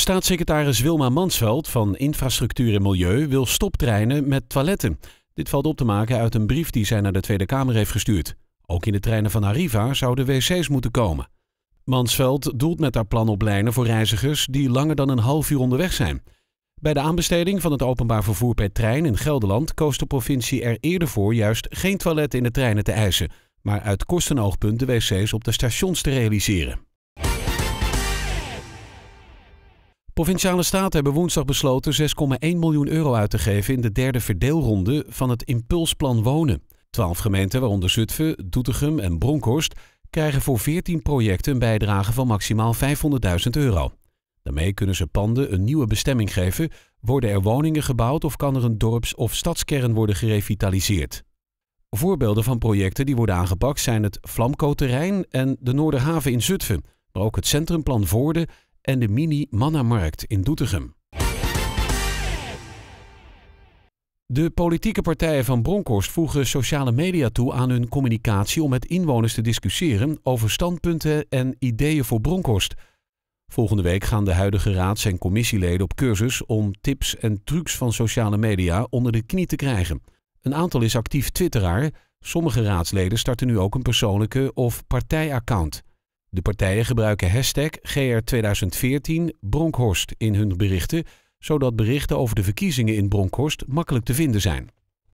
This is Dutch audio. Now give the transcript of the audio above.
Staatssecretaris Wilma Mansveld van Infrastructuur en Milieu wil stoptreinen met toiletten. Dit valt op te maken uit een brief die zij naar de Tweede Kamer heeft gestuurd. Ook in de treinen van Arriva zouden wc's moeten komen. Mansveld doelt met haar plan op lijnen voor reizigers die langer dan een half uur onderweg zijn. Bij de aanbesteding van het openbaar vervoer per trein in Gelderland koos de provincie er eerder voor juist geen toiletten in de treinen te eisen, maar uit kostenoogpunt de wc's op de stations te realiseren. Provinciale staten hebben woensdag besloten 6,1 miljoen euro uit te geven in de derde verdeelronde van het Impulsplan Wonen. Twaalf gemeenten, waaronder Zutphen, Doetinchem en Bronkhorst, krijgen voor 14 projecten een bijdrage van maximaal 500.000 euro. Daarmee kunnen ze panden een nieuwe bestemming geven, worden er woningen gebouwd of kan er een dorps- of stadskern worden gerevitaliseerd. Voorbeelden van projecten die worden aangepakt zijn het Vlamco-terrein en de Noorderhaven in Zutphen, maar ook het Centrumplan Voorde en de Mini manna markt in Doetinchem. De politieke partijen van Bronkhorst voegen sociale media toe aan hun communicatie om met inwoners te discussiëren over standpunten en ideeën voor Bronkhorst. Volgende week gaan de huidige raads- en commissieleden op cursus om tips en trucs van sociale media onder de knie te krijgen. Een aantal is actief twitteraar. Sommige raadsleden starten nu ook een persoonlijke of partijaccount. De partijen gebruiken hashtag GR2014 Bronkhorst in hun berichten, zodat berichten over de verkiezingen in Bronkhorst makkelijk te vinden zijn.